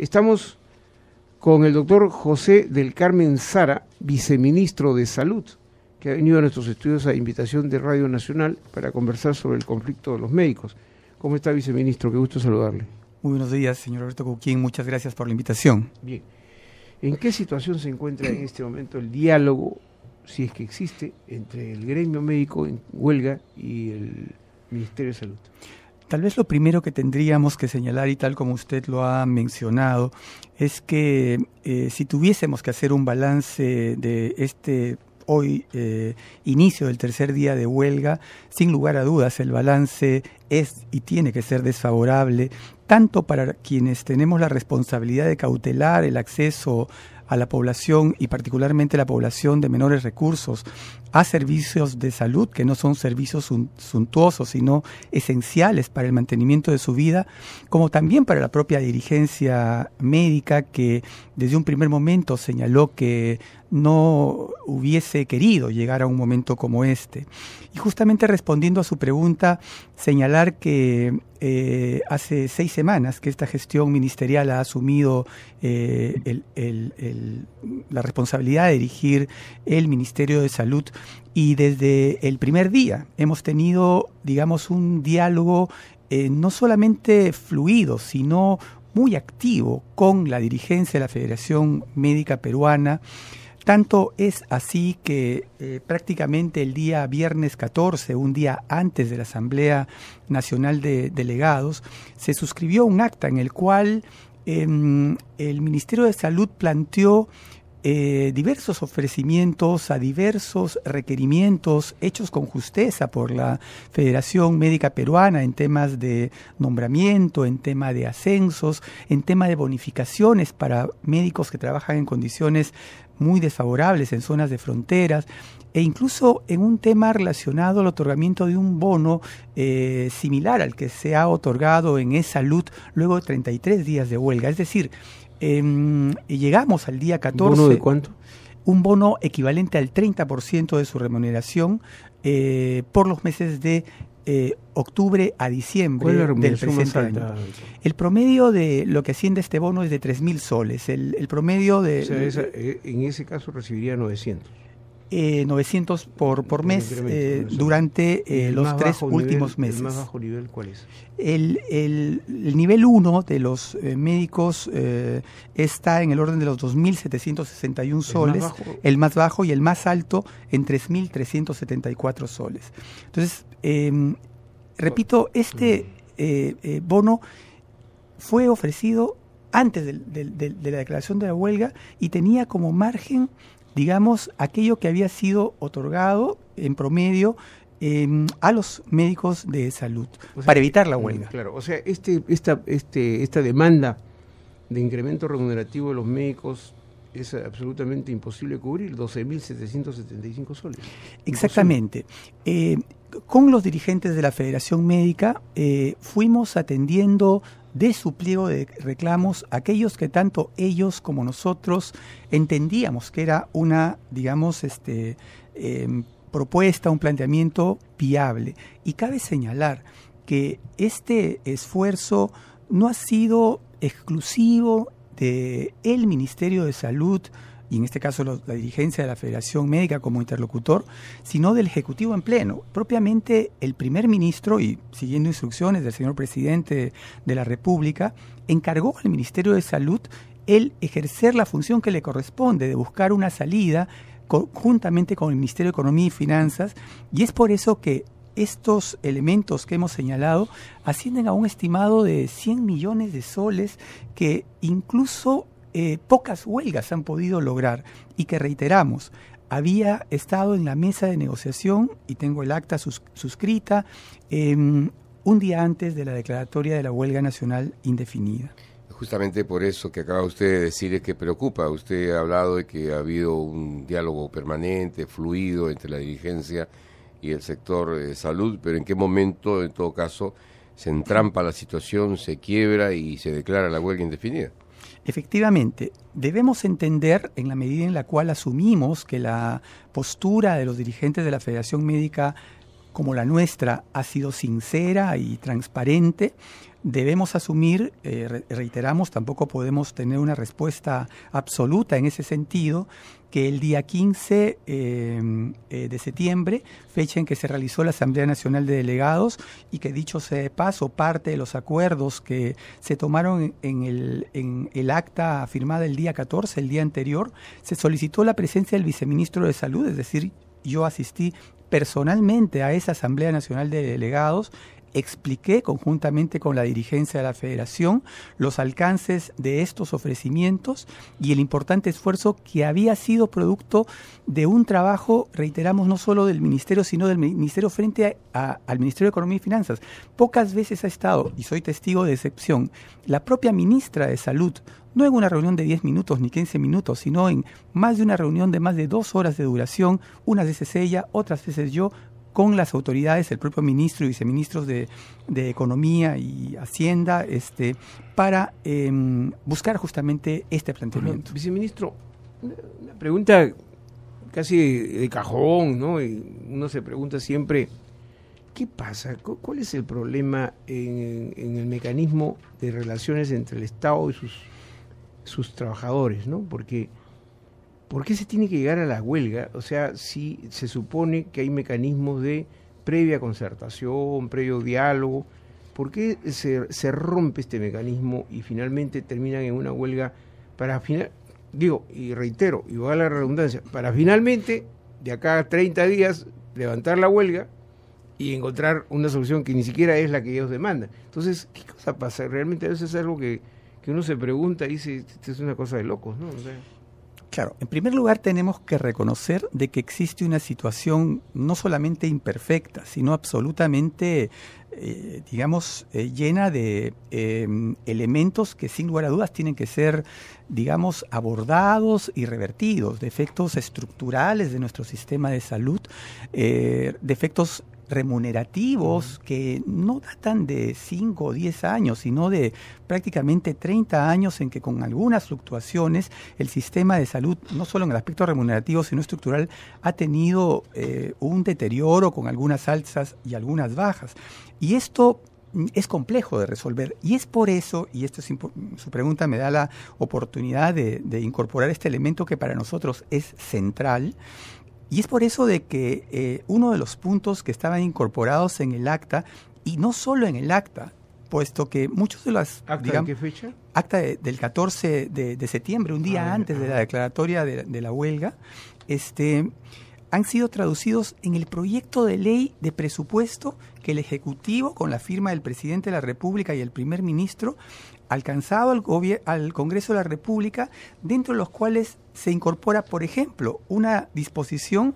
Estamos con el doctor José del Carmen Sara, viceministro de Salud, que ha venido a nuestros estudios a invitación de Radio Nacional para conversar sobre el conflicto de los médicos. ¿Cómo está, viceministro? Qué gusto saludarle. Muy buenos días, señor Alberto Coquín. Muchas gracias por la invitación. Bien. ¿En qué situación se encuentra en este momento el diálogo, si es que existe, entre el gremio médico en huelga y el Ministerio de Salud? Tal vez lo primero que tendríamos que señalar, y tal como usted lo ha mencionado, es que eh, si tuviésemos que hacer un balance de este hoy eh, inicio del tercer día de huelga, sin lugar a dudas el balance es y tiene que ser desfavorable, tanto para quienes tenemos la responsabilidad de cautelar el acceso a la población y particularmente la población de menores recursos a servicios de salud que no son servicios suntuosos, sino esenciales para el mantenimiento de su vida, como también para la propia dirigencia médica que desde un primer momento señaló que no hubiese querido llegar a un momento como este. Y justamente respondiendo a su pregunta, señalar que eh, hace seis semanas que esta gestión ministerial ha asumido eh, la responsabilidad de dirigir el Ministerio de Salud y desde el primer día hemos tenido, digamos, un diálogo eh, no solamente fluido, sino muy activo con la dirigencia de la Federación Médica Peruana. Tanto es así que eh, prácticamente el día viernes 14, un día antes de la Asamblea Nacional de Delegados, se suscribió un acta en el cual em, el Ministerio de Salud planteó eh, diversos ofrecimientos a diversos requerimientos hechos con justeza por la Federación Médica Peruana en temas de nombramiento, en tema de ascensos, en tema de bonificaciones para médicos que trabajan en condiciones muy desfavorables en zonas de fronteras e incluso en un tema relacionado al otorgamiento de un bono eh, similar al que se ha otorgado en e salud luego de 33 días de huelga. Es decir, eh, llegamos al día 14. ¿Bono de cuánto? Un bono equivalente al 30% de su remuneración eh, por los meses de eh, octubre a diciembre del presente año. El promedio de lo que asciende este bono es de 3.000 soles. El, promedio de... Eh, en ese caso recibiría 900 eh, 900 por, por mes eh, durante eh, los tres últimos meses. ¿El más bajo nivel cuál es? El, nivel 1 de los eh, médicos está en el orden de los 2.761 soles, el más bajo y el más alto en 3.374 soles. Entonces, em, repito, este mm. bono fue ofrecido antes de, la declaración de la huelga y tenía como margen digamos, aquello que había sido otorgado en promedio em, a los médicos de salud para evitar la mm, huelga. Claro, o sea, este, esta, este, esta demanda de incremento remunerativo de los médicos es absolutamente imposible cubrir, 12.775 soles. Exactamente. Eh, con los dirigentes de la Federación Médica eh, fuimos atendiendo de su pliego de reclamos aquellos que tanto ellos como nosotros entendíamos que era una, digamos, este, em, propuesta, un planteamiento viable. Y cabe señalar que este esfuerzo no ha sido exclusivo de el Ministerio de Salud, y en este caso la dirigencia de la Federación Médica como interlocutor, sino del Ejecutivo en pleno. Propiamente el primer ministro, y siguiendo instrucciones del señor presidente de la República, encargó al Ministerio de Salud el ejercer la función que le corresponde de buscar una salida juntamente con el Ministerio de Economía y Finanzas, y es por eso que estos elementos que hemos señalado ascienden a un estimado de 100 millones de soles que incluso eh, pocas huelgas han podido lograr y que reiteramos, había estado en la mesa de negociación y tengo el acta suscrita em, un día antes de la declaratoria de la huelga nacional indefinida. Justamente por eso que acaba usted de decir es que preocupa. Usted ha hablado de que ha habido un diálogo permanente, fluido entre la dirigencia y el sector de salud, pero en qué momento, en todo caso, se entrampa la situación, se quiebra y se declara la huelga indefinida. Efectivamente, debemos entender en la medida en la cual asumimos que la postura de los dirigentes de la Federación Médica como la nuestra ha sido sincera y transparente, debemos asumir, eh, reiteramos, tampoco podemos tener una respuesta absoluta en ese sentido, que el día 15 eh, eh, de septiembre, fecha en que se realizó la Asamblea Nacional de Delegados y que dicho sea de paso, parte de los acuerdos que se tomaron en el, en el acta firmada el día 14, el día anterior, se solicitó la presencia del viceministro de Salud, es decir, yo asistí personalmente a esa Asamblea Nacional de Delegados expliqué conjuntamente con la dirigencia de la federación los alcances de estos ofrecimientos y el importante esfuerzo que había sido producto de un trabajo, reiteramos, no solo del Ministerio, sino del Ministerio frente al Ministerio de Economía y Finanzas. Pocas veces ha estado, y soy testigo de excepción, la propia ministra de Salud no en una reunión de 10 minutos ni 15 minutos, sino en más de una reunión de más de dos horas de duración, unas veces ella, otras veces yo, con las autoridades, el propio ministro y viceministros de, Economía y Hacienda, este, para em, buscar justamente este planteamiento. viceministro, una pregunta casi de cajón, ¿no? uno se pregunta siempre, ¿qué pasa? ¿Cuál es el problema en, el mecanismo de relaciones entre el Estado y sus, sus trabajadores, ¿no? Porque ¿Por qué se tiene que llegar a la huelga? O sea, si se supone que hay mecanismos de previa concertación, previo diálogo, ¿por qué se, se rompe este mecanismo y finalmente terminan en una huelga para final, digo, y reitero, y voy a la redundancia, para finalmente, de acá a 30 días, levantar la huelga y encontrar una solución que ni siquiera es la que ellos demandan. Entonces, ¿qué cosa pasa? Realmente a veces es algo que, que uno se pregunta y dice, esto es una cosa de locos, ¿no? O en primer lugar tenemos que reconocer de que existe una situación no solamente imperfecta, sino absolutamente, eh, digamos, eh, llena de em, elementos que sin lugar a dudas tienen que ser, digamos, abordados y revertidos, defectos estructurales de nuestro sistema de salud, eh, defectos remunerativos que no datan de 5 o 10 años, sino de prácticamente 30 años en que con algunas fluctuaciones el sistema de salud, no solo en el aspecto remunerativo, sino estructural, ha tenido eh, un deterioro con algunas alzas y algunas bajas. Y esto mm, es complejo de resolver y es por eso, y esto su pregunta me da la oportunidad de incorporar este elemento que para nosotros es central, y es por eso de que eh, uno de los puntos que estaban incorporados en el acta, y no solo en el acta, puesto que muchos de las... ¿Acta fecha? Acta del 14 de, septiembre, un día ah, antes de la declaratoria de, la huelga, este, han sido traducidos en el proyecto de ley de presupuesto que el Ejecutivo, con la firma del Presidente de la República y el Primer Ministro, alcanzado al, al Congreso de la República, dentro de los cuales se incorpora, por ejemplo, una disposición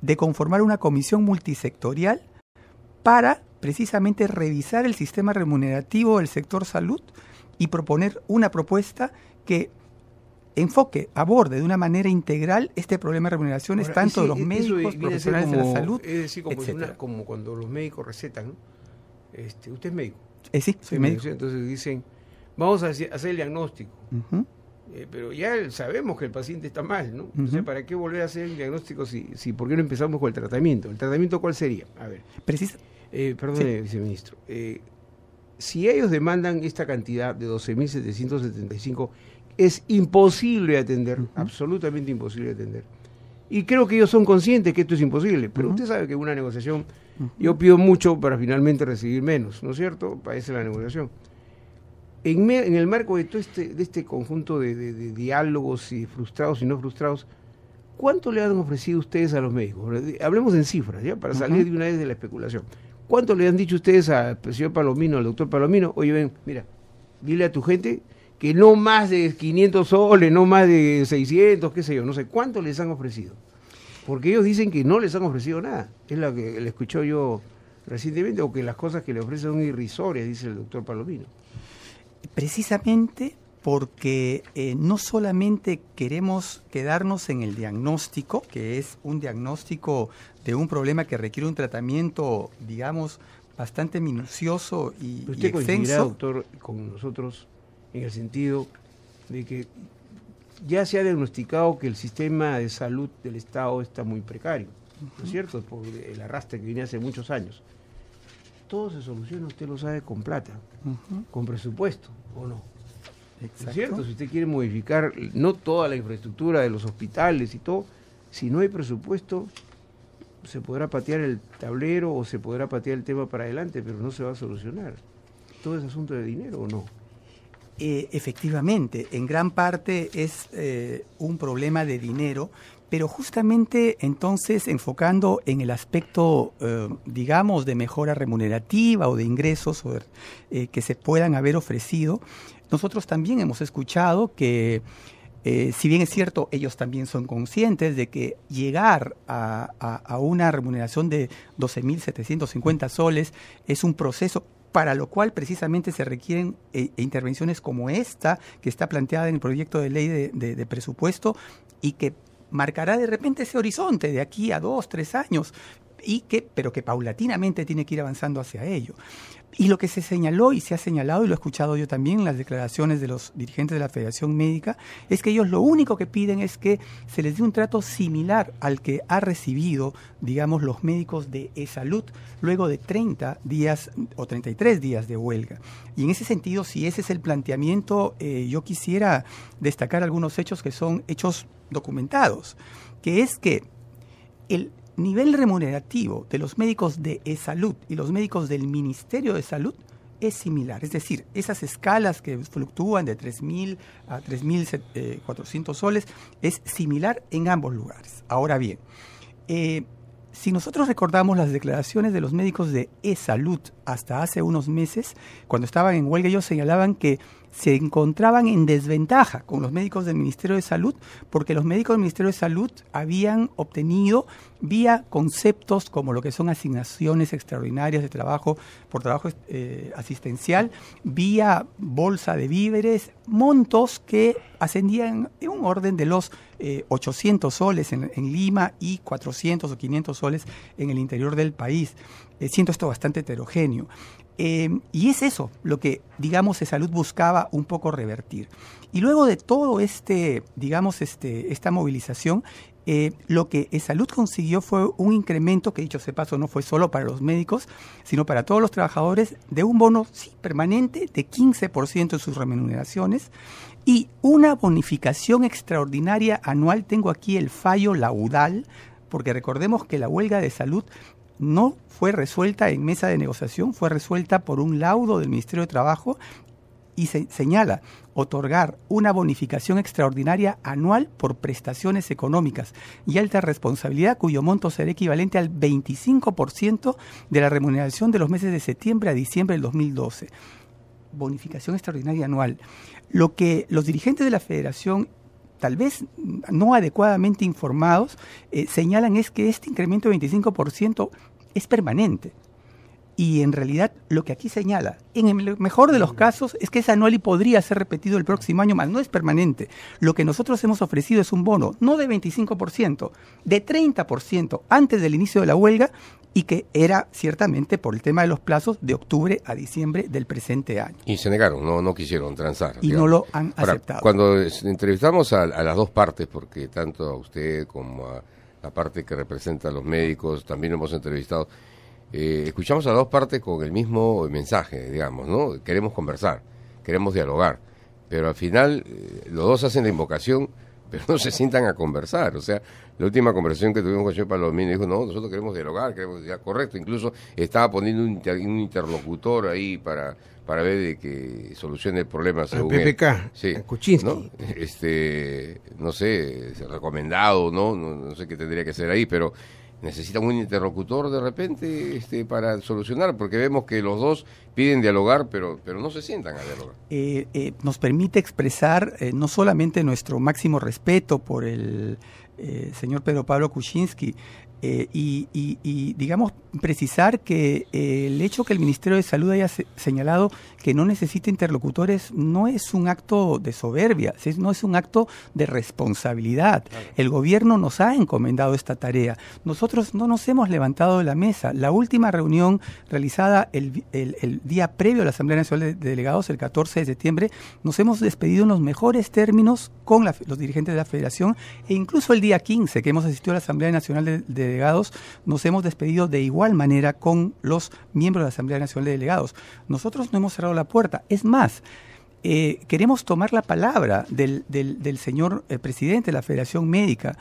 de conformar una comisión multisectorial para precisamente revisar el sistema remunerativo del sector salud y proponer una propuesta que enfoque, aborde de una manera integral este problema de remuneraciones tanto de los médicos, profesionales de la salud, Es decir, como, cuando los médicos recetan, este, usted es médico. Eh, sí, soy médico. Entonces dicen, vamos a hacer el diagnóstico. Eh, pero ya sabemos que el paciente está mal, ¿no? O sea, ¿para qué volver a hacer el diagnóstico si, si por qué no empezamos con el tratamiento? ¿El tratamiento cuál sería? A ver. Precisa. Eh, perdón, eh, viceministro. si ellos demandan esta cantidad de 12.775, es imposible atender, absolutamente imposible atender. Y creo que ellos son conscientes que esto es imposible, pero usted sabe que una negociación, yo pido mucho para finalmente recibir menos, ¿no es cierto? Parece la negociación en, el marco de todo este, este conjunto de, diálogos y frustrados y no frustrados, ¿cuánto le han ofrecido ustedes a los médicos? Hablemos en cifras, ¿ya? Para salir de una vez de la especulación. ¿Cuánto le han dicho ustedes al señor Palomino, al doctor Palomino? Oye, ven, mira, dile a tu gente que no más de 500 soles, no más de 600, qué sé yo, no sé, ¿cuánto les han ofrecido? Porque ellos dicen que no les han ofrecido nada. Es lo que le escuchó yo recientemente, o que las cosas que le ofrecen son irrisorias, dice el doctor Palomino precisamente porque eh, no solamente queremos quedarnos en el diagnóstico, que es un diagnóstico de un problema que requiere un tratamiento, digamos, bastante minucioso y, usted doctor, con nosotros en el sentido de que ya se ha diagnosticado que el sistema de salud del Estado está muy precario, ¿no es cierto? Por el arrastre que viene hace muchos años todo se soluciona, usted lo sabe, con plata, con presupuesto, ¿o no? Es cierto, si usted quiere modificar no toda la infraestructura de los hospitales y todo, si no hay presupuesto, se podrá patear el tablero o se podrá patear el tema para adelante, pero no se va a solucionar. Todo es asunto de dinero o no. Eh, efectivamente, en gran parte es eh, un problema de dinero pero justamente entonces enfocando en el aspecto, eh, digamos, de mejora remunerativa o de ingresos eh, que se puedan haber ofrecido, nosotros también hemos escuchado que, eh, si bien es cierto, ellos también son conscientes de que llegar a, una remuneración de 12.750 soles es un proceso para lo cual precisamente se requieren intervenciones como esta que está planteada en el proyecto de ley de presupuesto y que marcará de repente ese horizonte de aquí a dos, tres años y que, pero que paulatinamente tiene que ir avanzando hacia ello. Y lo que se señaló y se ha señalado, y lo he escuchado yo también en las declaraciones de los dirigentes de la Federación Médica, es que ellos lo único que piden es que se les dé un trato similar al que ha recibido, digamos, los médicos de e salud luego de 30 días o 33 días de huelga. Y en ese sentido, si ese es el planteamiento, eh, yo quisiera destacar algunos hechos que son hechos documentados, que es que el, nivel remunerativo de los médicos de e salud y los médicos del Ministerio de Salud es similar. Es decir, esas escalas que fluctúan de 3.000 a 3.400 eh, soles es similar en ambos lugares. Ahora bien, eh, si nosotros recordamos las declaraciones de los médicos de e-salud hasta hace unos meses, cuando estaban en huelga, ellos señalaban que se encontraban en desventaja con los médicos del Ministerio de Salud porque los médicos del Ministerio de Salud habían obtenido vía conceptos como lo que son asignaciones extraordinarias de trabajo por trabajo eh, asistencial, vía bolsa de víveres, montos que ascendían en un orden de los 800 eh, soles en, Lima y 400 o 500 soles en el interior del país, eh, Siento esto bastante heterogéneo. Eh, y es eso lo que, digamos, e salud buscaba un poco revertir. Y luego de todo este, digamos, este, esta movilización, eh, lo que e Salud consiguió fue un incremento, que dicho se paso no fue solo para los médicos, sino para todos los trabajadores, de un bono permanente de 15% en sus remuneraciones y una bonificación extraordinaria anual. Tengo aquí el fallo laudal, porque recordemos que la huelga de e salud no fue resuelta en mesa de negociación, fue resuelta por un laudo del Ministerio de Trabajo y se señala otorgar una bonificación extraordinaria anual por prestaciones económicas y alta responsabilidad cuyo monto será equivalente al 25% de la remuneración de los meses de septiembre a diciembre del 2012. Bonificación extraordinaria anual. Lo que los dirigentes de la federación tal vez no adecuadamente informados, eh, señalan es que este incremento de 25% es permanente. Y en realidad lo que aquí señala, en el mejor de los mm. casos, es que ese anual y podría ser repetido el próximo año, más no es permanente. Lo que nosotros hemos ofrecido es un bono, no de 25%, de 30% antes del inicio de la huelga y que era ciertamente por el tema de los plazos de octubre a diciembre del presente año. Y se negaron, no, no quisieron transar. Y no lo han aceptado. Cuando entrevistamos a, las dos partes, porque tanto a usted como a la parte que representa a los médicos, también hemos entrevistado, eh, escuchamos a las dos partes con el mismo mensaje, digamos, ¿no? Queremos conversar, queremos dialogar, pero al final eh, los dos hacen la invocación pero no se sientan a conversar. O sea, la última conversación que tuvimos con el señor Palomino dijo, no, nosotros queremos dialogar, queremos ya correcto. Incluso estaba poniendo un, un interlocutor ahí para, para ver de que solucione el problema según el PPK, Sí, Kuczynski. ¿no? Este, no sé, recomendado, ¿no? ¿no? No sé qué tendría que ser ahí, pero ¿Necesita un interlocutor de repente este, para solucionar, porque vemos que los dos piden dialogar, pero, pero no se sientan a dialogar. Eh, eh, nos permite expresar eh, no solamente nuestro máximo respeto por el señor Pedro Pablo Kuczynski, eh, y, digamos, precisar que eh, el hecho que el Ministerio de Salud haya señalado que no necesita interlocutores no es un acto de soberbia, no es un acto de responsabilidad. El gobierno nos ha encomendado esta tarea. Nosotros no nos hemos levantado de la mesa. La última reunión realizada el, día previo a la Asamblea Nacional de Delegados, el 14 de septiembre, nos hemos despedido en los mejores términos con los dirigentes de la Federación e incluso el día 15 que hemos asistido a la Asamblea Nacional de delegados, nos hemos despedido de igual manera con los miembros de la Asamblea Nacional de Delegados. Nosotros no hemos cerrado la puerta. Es más, eh, queremos tomar la palabra del, señor eh, presidente de la Federación Médica.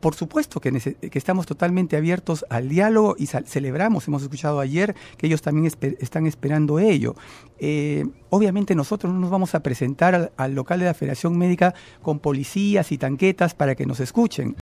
Por supuesto que, estamos totalmente abiertos al diálogo y celebramos, hemos escuchado ayer que ellos también están esperando ello. Eh, obviamente nosotros no nos vamos a presentar al local de la Federación Médica con policías y tanquetas para que nos escuchen.